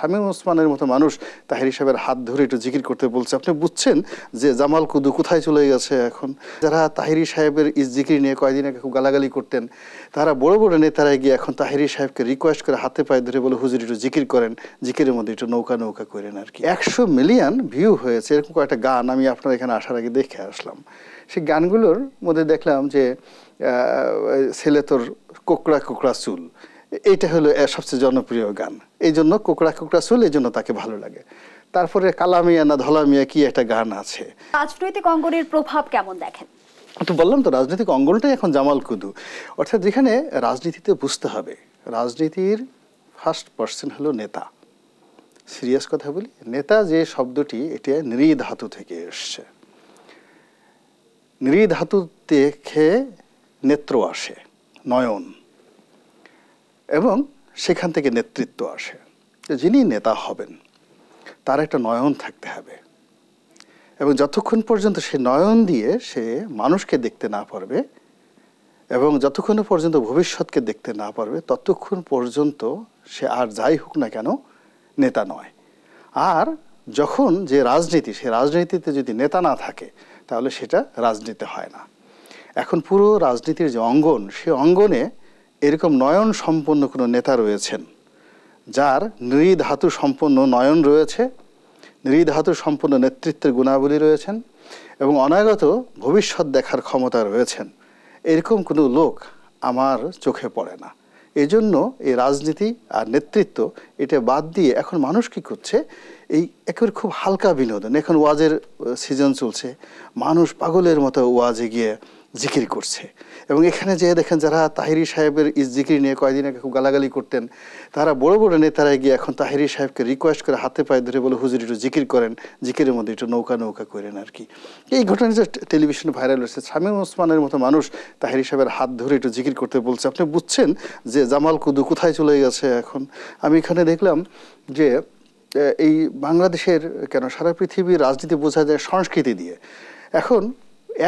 হামিম ওসমানের মতো মানুষ তাহির সাহেবের হাত ধরে একটু জিকির করতে বলছে আপনি বুঝছেন যে জামাল কুদু কোথায় চলে গেছে এখন যারা তাহিরি সাহেবের ইস জিকির নিয়ে কয়েকদিন আগে খুব গালাগালি করতেন তারা বড় বড় নেতারা গিয়ে এখন তাহিরি সাহেবকে রিকোয়েস্ট করে হাতে পায়ে ধরে বলে হুজুর একটু জিকির করেন জিকিরের মধ্যে একটু নৌকা নৌকা করেন আর কি একশো মিলিয়ন ভিউ হয়েছে এরকম কয়েকটা গান আমি আপনার এখানে আসার আগে দেখে আসলাম সেই গানগুলোর মধ্যে দেখলাম যে ছেলে তোর কোকড়া কোকড়া চুল এইটা হলো সবচেয়ে জনপ্রিয় গান এই জন্য কোকড়া কোকড়া চুল এই জন্য তাকে ভালো লাগে তারপরে কালামিয়া না ধলামিয়া কি একটা গান আছে রাজনৈতিক অঙ্গনের প্রভাব কেমন দেখেন তো বললাম তো রাজনৈতিক অঙ্গনটাই এখন জামাল কুদু অর্থাৎ যেখানে রাজনীতিতে বুঝতে হবে রাজনীতির ফার্স্ট পার্সন হলো নেতা সিরিয়াস কথা বলি নেতা যে শব্দটি এটা নৃধাতু থেকে এসছে নৃধাতু দেখে নেত্র আসে নয়ন এবং সেখান থেকে নেতৃত্ব আসে যিনি নেতা হবেন তার একটা নয়ন থাকতে হবে এবং যতক্ষণ পর্যন্ত সে নয়ন দিয়ে সে মানুষকে দেখতে না পারবে এবং যতক্ষণ পর্যন্ত ভবিষ্যৎকে দেখতে না পারবে ততক্ষণ পর্যন্ত সে আর যাই হোক না কেন নেতা নয় আর যখন যে রাজনীতি সে রাজনীতিতে যদি নেতা না থাকে তাহলে সেটা রাজনীতি হয় না এখন পুরো রাজনীতির যে অঙ্গন সে অঙ্গনে এরকম নয়ন সম্পন্ন কোনো নেতা রয়েছেন যার নৃধাতু সম্পন্ন নয়ন রয়েছে নৃধাতু সম্পন্ন নেতৃত্বের গুণাবলী রয়েছেন এবং অনাগত ভবিষ্যৎ দেখার ক্ষমতা রয়েছেন এরকম কোনো লোক আমার চোখে পড়ে না এজন্য এই রাজনীতি আর নেতৃত্ব এটা বাদ দিয়ে এখন মানুষ কী করছে এই একেবারে খুব হালকা বিনোদন এখন ওয়াজের সিজন চলছে মানুষ পাগলের মতো ওয়াজে গিয়ে জিকির করছে এবং এখানে যে দেখেন যারা তাহিরি সাহেবের জিকির নিয়ে কয়েকদিন আগে খুব গালাগালি করতেন তারা বড় বড় নেতারা গিয়ে এখন তাহিরি সাহেবকে রিকোয়েস্ট করে হাতে পায়ে ধরে বলে হুজুর একটু জিকির করেন জিকিরের মধ্যে একটু নৌকা নৌকা করেন আর কি এই ঘটনা যে টেলিভিশন ভাইরাল হয়েছে শামীম ওসমানের মতো মানুষ তাহিরি সাহেবের হাত ধরে একটু জিকির করতে বলছে আপনি বুঝছেন যে জামাল কুদু কোথায় চলে গেছে এখন আমি এখানে দেখলাম যে এই বাংলাদেশের কেন সারা পৃথিবীর রাজনীতি বোঝা যায় সংস্কৃতি দিয়ে এখন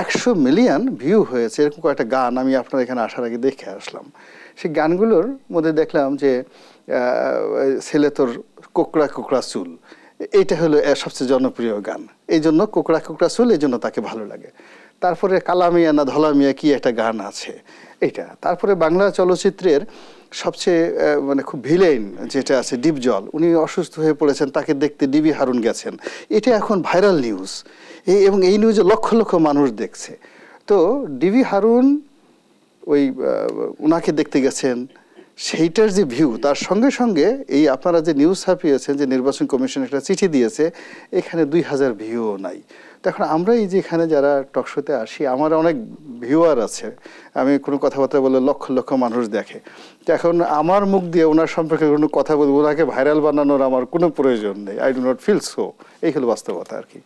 একশো মিলিয়ন ভিউ হয়েছে এরকম কয়েকটা গান আমি আপনার এখানে আসার আগে দেখে আসলাম সেই গানগুলোর মধ্যে দেখলাম যে ছেলে তোর কোকড়া কোকড়া চুল এইটা হলো সবচেয়ে জনপ্রিয় গান এই জন্য কোকড়া কোকড়া চুল এই জন্য তাকে ভালো লাগে তারপরে কালামিয়া না ধলামিয়া কি একটা গান আছে এটা তারপরে বাংলা চলচ্চিত্রের সবচেয়ে মানে খুব ভিলেন যেটা আছে ডিপ জল উনি অসুস্থ হয়ে পড়েছেন তাকে দেখতে ডিবি হারুন গেছেন এটা এখন ভাইরাল নিউজ এই এবং এই নিউজে লক্ষ লক্ষ মানুষ দেখছে তো ডিবি হারুন ওই ওনাকে দেখতে গেছেন সেইটার যে ভিউ তার সঙ্গে সঙ্গে এই আপনারা যে নিউজ ছাপিয়েছেন যে নির্বাচন কমিশন একটা চিঠি দিয়েছে এখানে দুই হাজার ভিউও নাই এখন আমরা এই যে এখানে যারা টকশোতে আসি আমার অনেক ভিউয়ার আছে আমি কোনো কথাবার্তা বলে লক্ষ লক্ষ মানুষ দেখে এখন আমার মুখ দিয়ে ওনার সম্পর্কে কোনো কথা বলবো ওনাকে ভাইরাল বানানোর আমার কোনো প্রয়োজন নেই I do not feel so এই হলো বাস্তবতা আর কি